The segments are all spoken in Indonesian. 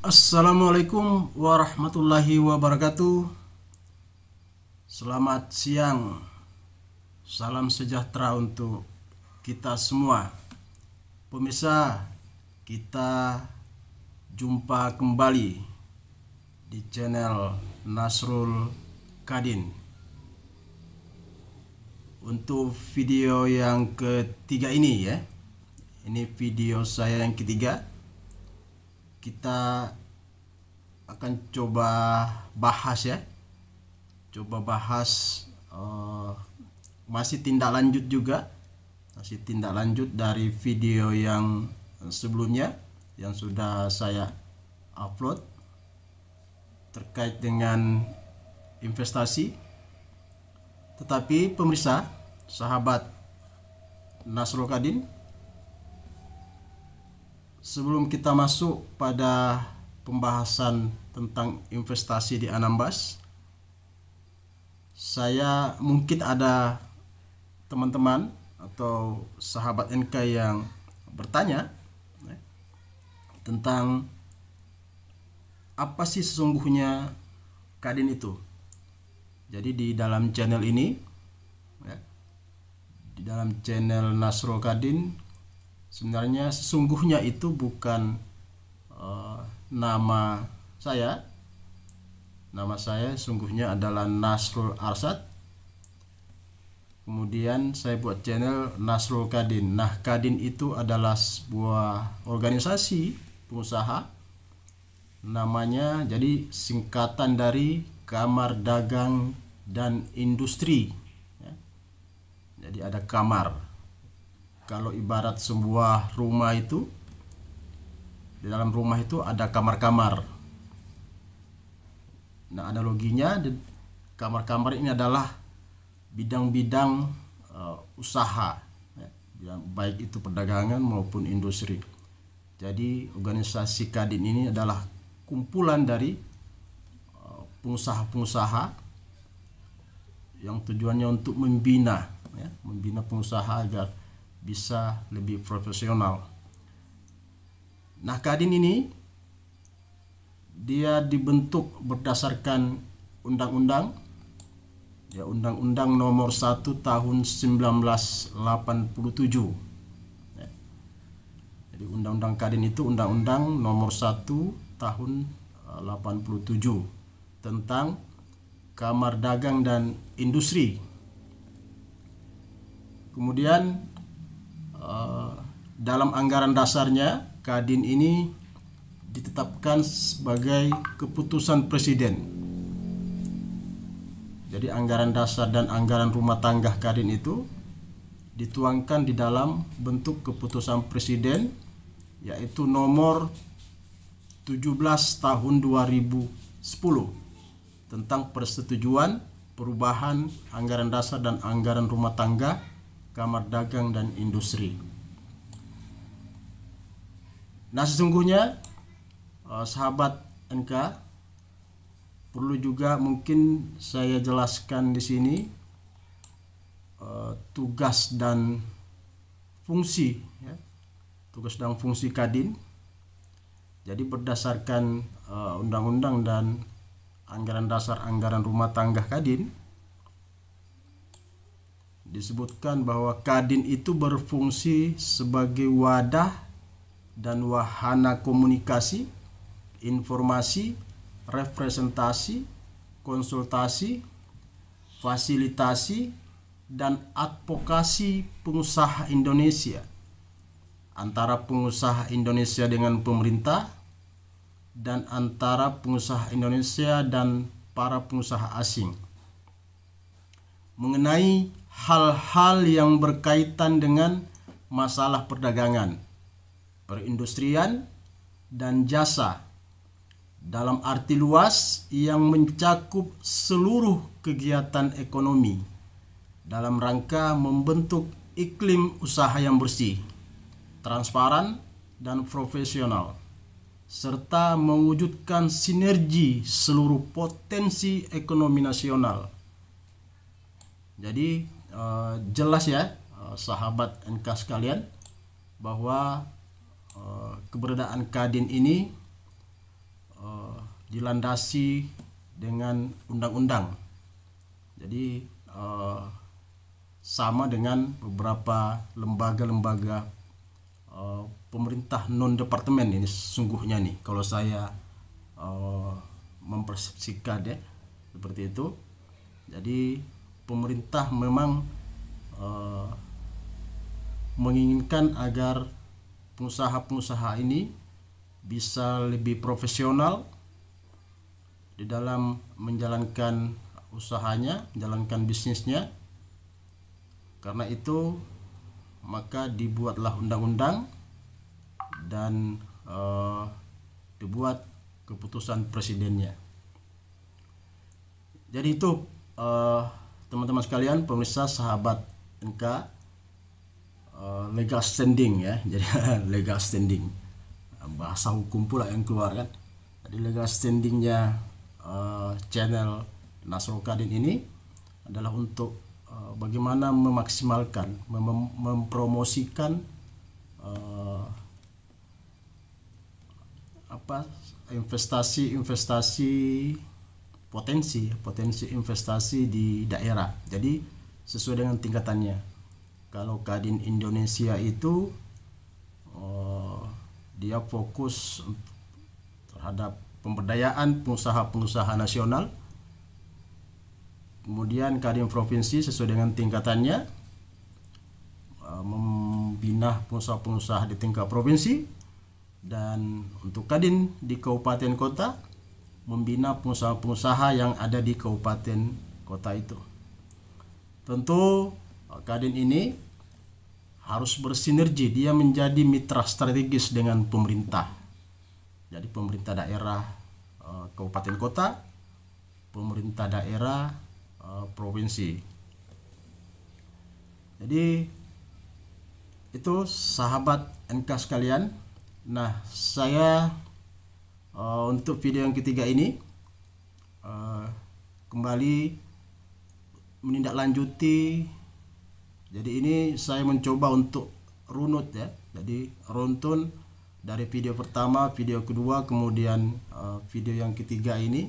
Assalamualaikum warahmatullahi wabarakatuh. Selamat siang. Salam sejahtera untuk kita semua. Pemirsa, kita jumpa kembali di channel Nasrul Kadin. Untuk video yang ketiga ini ya. Ini video saya yang ketiga kita akan coba bahas ya coba bahas uh, masih tindak lanjut juga masih tindak lanjut dari video yang sebelumnya yang sudah saya upload terkait dengan investasi tetapi pemirsa sahabat Nasrul Kadin sebelum kita masuk pada pembahasan tentang investasi di Anambas saya mungkin ada teman-teman atau sahabat NK yang bertanya ya, tentang apa sih sesungguhnya kadin itu jadi di dalam channel ini ya, di dalam channel Nasro Kadin sebenarnya sesungguhnya itu bukan uh, nama saya nama saya sungguhnya adalah Nasrul Arsad kemudian saya buat channel Nasrul Kadin nah Kadin itu adalah sebuah organisasi pengusaha namanya jadi singkatan dari Kamar Dagang dan Industri ya. jadi ada kamar kalau ibarat sebuah rumah itu di dalam rumah itu ada kamar-kamar. Nah, analoginya kamar-kamar ini adalah bidang-bidang uh, usaha ya, yang baik itu perdagangan maupun industri. Jadi organisasi Kadin ini adalah kumpulan dari eh, pengusaha-pengusaha yang tujuannya untuk membina ya, membina pengusaha agar bisa lebih profesional. Nah, kadin ini dia dibentuk berdasarkan undang-undang ya undang-undang nomor 1 tahun 1987. Ya. Jadi undang-undang kadin itu undang-undang nomor 1 tahun 87 eh, tentang kamar dagang dan industri. Kemudian Eh, dalam anggaran dasarnya Kadin ini ditetapkan sebagai keputusan presiden. Jadi anggaran dasar dan anggaran rumah tangga Kadin itu dituangkan di dalam bentuk keputusan presiden yaitu nomor 17 tahun 2010 tentang persetujuan perubahan anggaran dasar dan anggaran rumah tangga Kamar Dagang dan Industri. Nah, sesungguhnya eh, sahabat NK perlu juga mungkin saya jelaskan di sini eh, tugas dan fungsi ya. tugas dan fungsi Kadin jadi berdasarkan eh, undang -undang dan anggaran dasar anggaran rumah tangga Kadin disebutkan bahwa kadin itu berfungsi sebagai wadah dan wahana komunikasi, informasi, representasi, konsultasi, fasilitasi, dan advokasi pengusaha Indonesia antara pengusaha Indonesia dengan pemerintah dan antara pengusaha Indonesia dan para pengusaha asing mengenai hal-hal yang berkaitan dengan masalah perdagangan, perindustrian, dan jasa dalam arti luas yang mencakup seluruh kegiatan ekonomi dalam rangka membentuk iklim usaha yang bersih, transparan, dan profesional serta mewujudkan sinergi seluruh potensi ekonomi nasional. Jadi uh, jelas ya uh, sahabat NK sekalian bahwa uh, keberadaan Kadin ini uh, dilandasi dengan undang-undang. Jadi uh, sama dengan beberapa lembaga-lembaga uh, pemerintah non departemen ini sungguhnya nih kalau saya uh, mempersepsikan ya seperti itu. Jadi pemerintah memang uh, menginginkan agar pengusaha-pengusaha ini bisa lebih profesional di dalam menjalankan usahanya, menjalankan bisnisnya. Karena itu maka dibuatlah undang-undang dan uh, dibuat keputusan presidennya. Jadi itu uh, teman-teman sekalian pemirsa sahabat NK uh, eh, legal standing ya jadi legal standing bahasa hukum pula yang keluar kan jadi legal standingnya uh, channel Nasrul Kadin ini adalah untuk uh, bagaimana memaksimalkan mem mempromosikan uh, apa investasi-investasi potensi potensi investasi di daerah jadi sesuai dengan tingkatannya kalau Kadin Indonesia itu oh, dia fokus terhadap pemberdayaan pengusaha-pengusaha nasional kemudian Kadin Provinsi sesuai dengan tingkatannya oh, membina pengusaha-pengusaha di tingkat provinsi dan untuk Kadin di kabupaten kota membina pengusaha-pengusaha yang ada di kabupaten kota itu. Tentu Kadin ini harus bersinergi, dia menjadi mitra strategis dengan pemerintah. Jadi pemerintah daerah eh, kabupaten kota, pemerintah daerah eh, provinsi. Jadi itu sahabat NK sekalian. Nah, saya uh, untuk video yang ketiga ini uh, kembali menindaklanjuti jadi ini saya mencoba untuk runut ya jadi runtun dari video pertama video kedua kemudian uh, video yang ketiga ini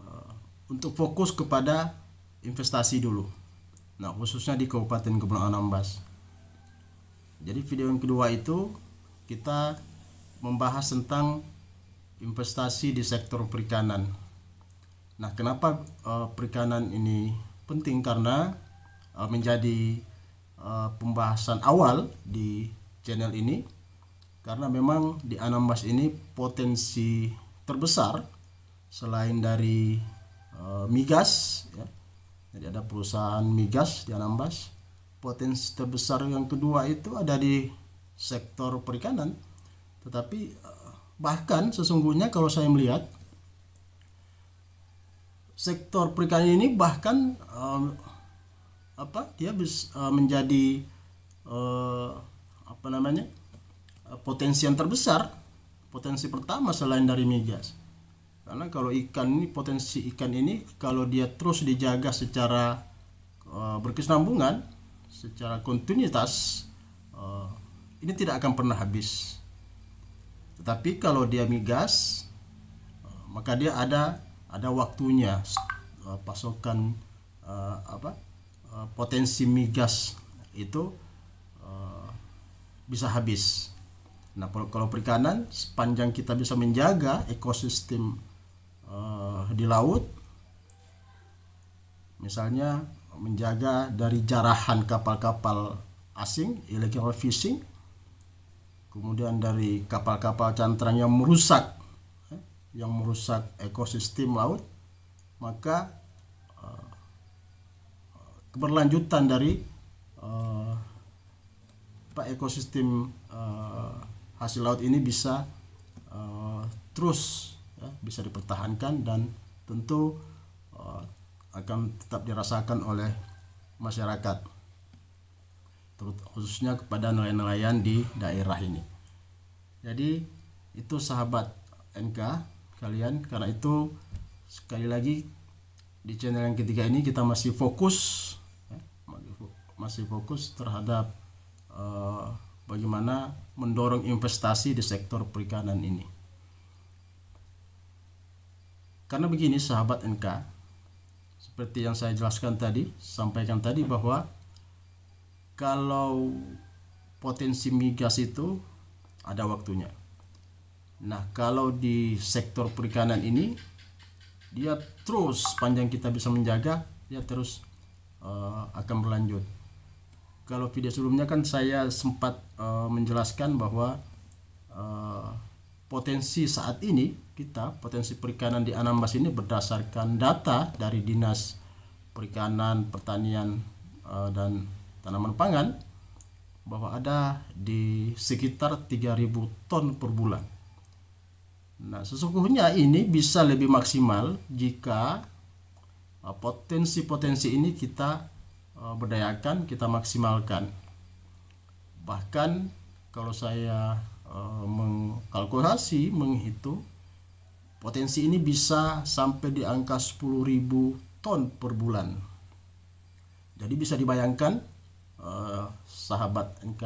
uh, untuk fokus kepada investasi dulu nah khususnya di Kabupaten Kepulauan Anambas jadi video yang kedua itu kita membahas tentang investasi di sektor perikanan. Nah, kenapa uh, perikanan ini penting? Karena uh, menjadi uh, pembahasan awal di channel ini, karena memang di Anambas ini potensi terbesar selain dari uh, migas, ya. jadi ada perusahaan migas di Anambas. Potensi terbesar yang kedua itu ada di sektor perikanan, tetapi Bahkan sesungguhnya kalau saya melihat sektor perikanan ini bahkan um, apa dia bisa uh, eh, menjadi uh, apa namanya uh, potensi yang terbesar potensi pertama selain dari migas karena kalau ikan ini potensi ikan ini kalau dia terus dijaga secara uh, berkesinambungan secara kontinuitas uh, ini tidak akan pernah habis tetapi kalau dia migas eh, maka dia ada ada waktunya eh, pasokan eh, apa potensi migas itu bisa habis. Nah kalau, perikanan sepanjang kita bisa menjaga ekosistem uh, di laut, misalnya menjaga dari jarahan kapal-kapal asing illegal fishing kemudian dari kapal-kapal cantrang yang merusak eh, yang merusak ekosistem laut maka eh, keberlanjutan dari eh, pak ekosistem hasil laut ini bisa terus ya, bisa dipertahankan dan tentu akan tetap dirasakan oleh masyarakat khususnya kepada nelayan-nelayan di daerah ini. Jadi itu sahabat NK kalian karena itu sekali lagi di channel yang ketiga ini kita masih fokus ya, masih fokus terhadap uh, bagaimana mendorong investasi di sektor perikanan ini. Karena begini sahabat NK, seperti yang saya jelaskan tadi, sampaikan tadi bahwa kalau potensi migas itu ada waktunya. Nah, kalau di sektor perikanan ini dia terus panjang kita bisa menjaga, dia terus uh, akan berlanjut. Kalau video sebelumnya kan saya sempat uh, menjelaskan bahwa uh, potensi saat ini kita potensi perikanan di Anambas ini berdasarkan data dari Dinas Perikanan, Pertanian uh, dan tanaman pangan bahwa ada di sekitar 3000 ton per bulan. Nah, sesungguhnya ini bisa lebih maksimal jika uh, potensi-potensi ini kita uh, berdayakan, kita maksimalkan. Bahkan kalau saya uh, mengkalkulasi, menghitung potensi ini bisa sampai di angka 10.000 ton per bulan. Jadi bisa dibayangkan Eh, sahabat NK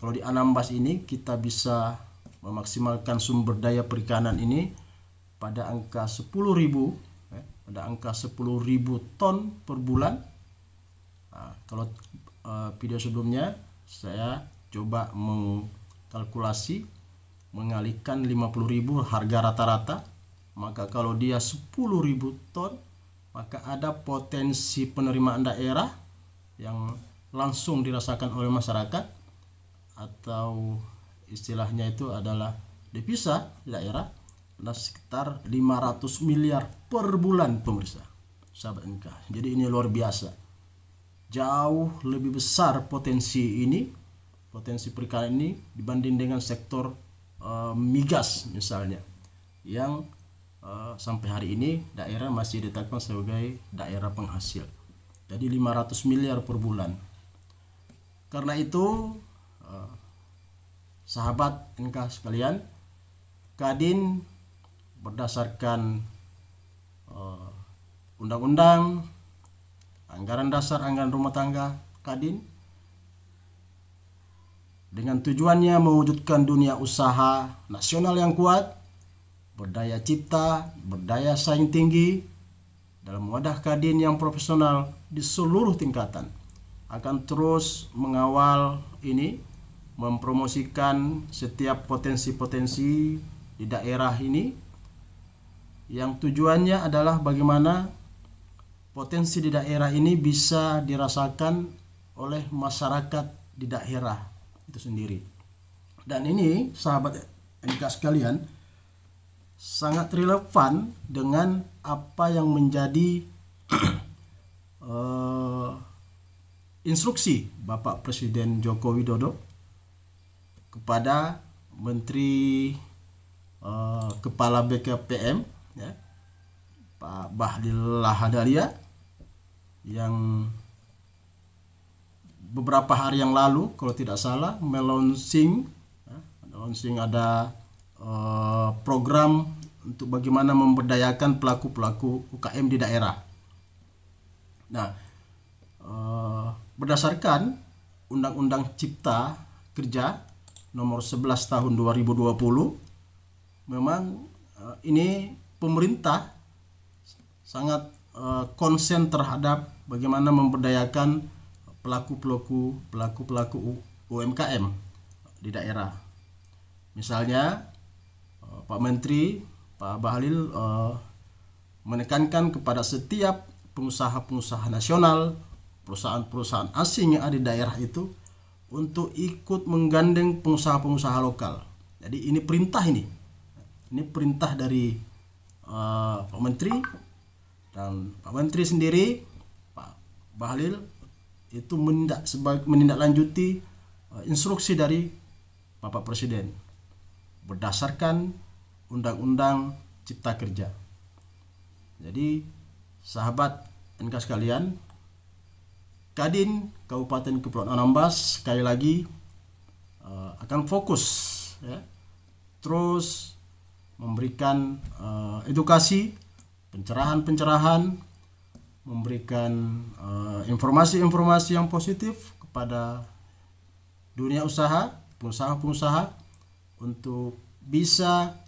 kalau di Anambas ini kita bisa memaksimalkan sumber daya perikanan ini pada angka 10.000 eh, pada angka 10.000 ton per bulan nah, kalau eh, video sebelumnya saya coba mengkalkulasi mengalihkan 50.000 harga rata-rata maka kalau dia ribu ton maka ada potensi penerimaan daerah yang langsung dirasakan oleh masyarakat atau istilahnya itu adalah devisa daerah adalah sekitar 500 miliar per bulan pemirsa sahabat NK jadi ini luar biasa jauh lebih besar potensi ini potensi perikanan ini dibanding dengan sektor uh, migas misalnya yang uh, sampai hari ini daerah masih ditetapkan sebagai daerah penghasil jadi 500 miliar per bulan karena itu eh, sahabat engkau sekalian, Kadin berdasarkan eh, undang-undang anggaran dasar anggaran rumah tangga Kadin dengan tujuannya mewujudkan dunia usaha nasional yang kuat, berdaya cipta, berdaya saing tinggi dalam wadah Kadin yang profesional di seluruh tingkatan akan terus mengawal ini mempromosikan setiap potensi-potensi di daerah ini yang tujuannya adalah bagaimana potensi di daerah ini bisa dirasakan oleh masyarakat di daerah itu sendiri dan ini sahabat NK sekalian sangat relevan dengan apa yang menjadi eh, instruksi Bapak Presiden Joko Widodo kepada Menteri uh, Kepala BKPM ya, Pak Bahlil Lahadalia yang beberapa hari yang lalu kalau tidak salah melonsing ya, ada uh, program untuk bagaimana memberdayakan pelaku-pelaku UKM di daerah. Nah, berdasarkan Undang-Undang Cipta Kerja nomor 11 tahun 2020 memang eh, ini pemerintah sangat eh, konsen terhadap bagaimana memberdayakan pelaku-pelaku pelaku-pelaku UMKM di daerah. Misalnya eh, Pak Menteri Pak Bahlil menekankan kepada setiap pengusaha-pengusaha nasional perusahaan-perusahaan asing yang ada di daerah itu untuk ikut menggandeng pengusaha-pengusaha lokal. Jadi ini perintah ini. Ini perintah dari uh, Pak Menteri dan Pak Menteri sendiri Pak Bahlil itu menindak sebagai menindaklanjuti uh, instruksi dari Bapak Presiden berdasarkan Undang-Undang Cipta Kerja. Jadi sahabat NK sekalian, Kadin Kabupaten Kepulauan Anambas sekali lagi uh, akan fokus ya terus memberikan uh, edukasi pencerahan-pencerahan memberikan eh, informasi-informasi uh, yang positif kepada dunia usaha pengusaha-pengusaha untuk bisa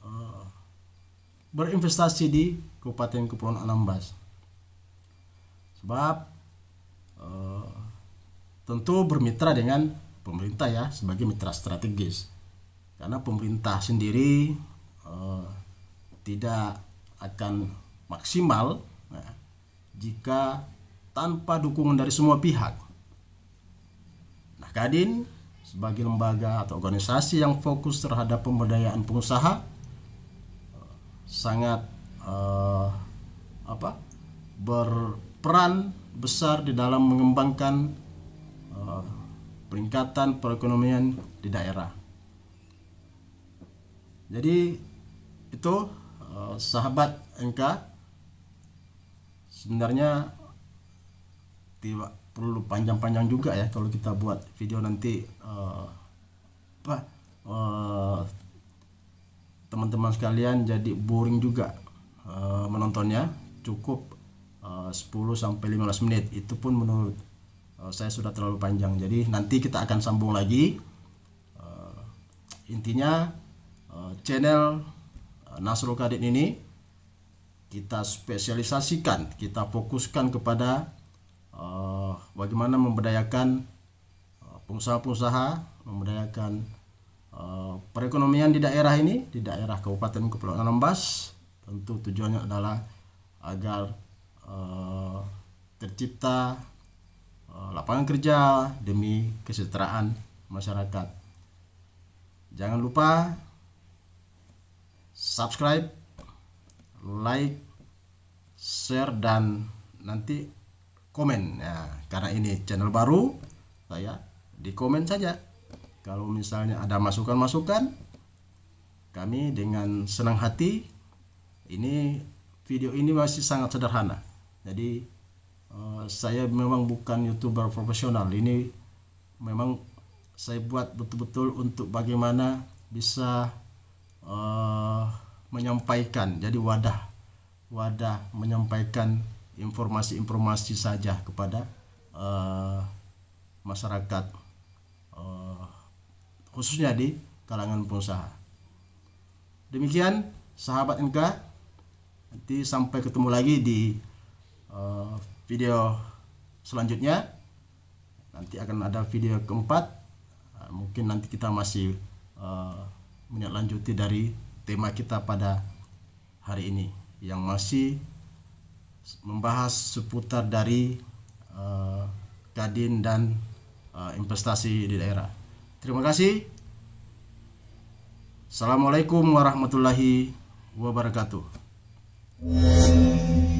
uh, berinvestasi di Kabupaten Kepulauan Anambas sebab Eh, tentu bermitra dengan pemerintah ya sebagai mitra strategis karena pemerintah sendiri uh, tidak akan maksimal nah, jika tanpa dukungan dari semua pihak. Nah, Kadin sebagai lembaga atau organisasi yang fokus terhadap pemberdayaan pengusaha sangat eh, apa berperan besar di dalam mengembangkan eh, peringkatan perekonomian di daerah. Jadi itu eh, sahabat NK sebenarnya tidak perlu panjang-panjang juga ya kalau kita buat video nanti eh, teman-teman sekalian jadi boring juga menontonnya cukup 10 eh, sampai 15 menit itu pun menurut eh, saya sudah terlalu panjang jadi nanti kita akan sambung lagi eh, intinya channel Nasrul Kadit ini kita spesialisasikan kita fokuskan kepada bagaimana memberdayakan pengusaha-pengusaha memberdayakan perekonomian di daerah ini, di daerah Kabupaten Kepulauan Anambas, tentu tujuannya adalah agar Eh, tercipta eh, lapangan kerja demi kesejahteraan masyarakat. Jangan lupa subscribe, like, share dan nanti komen ya karena ini channel baru saya di komen saja kalau misalnya ada masukan-masukan kami dengan senang hati ini video ini masih sangat sederhana jadi uh, saya memang bukan youtuber profesional ini memang saya buat betul-betul untuk bagaimana bisa uh, menyampaikan jadi wadah wadah menyampaikan informasi-informasi saja kepada uh, masyarakat uh, khususnya di kalangan pengusaha demikian sahabat Enggak nanti sampai ketemu lagi di Eh, video selanjutnya nanti akan ada video keempat eh, mungkin nanti kita masih uh, eh, lanjuti dari tema kita pada hari ini yang masih membahas seputar dari kadin dan investasi di daerah terima kasih Assalamualaikum warahmatullahi wabarakatuh.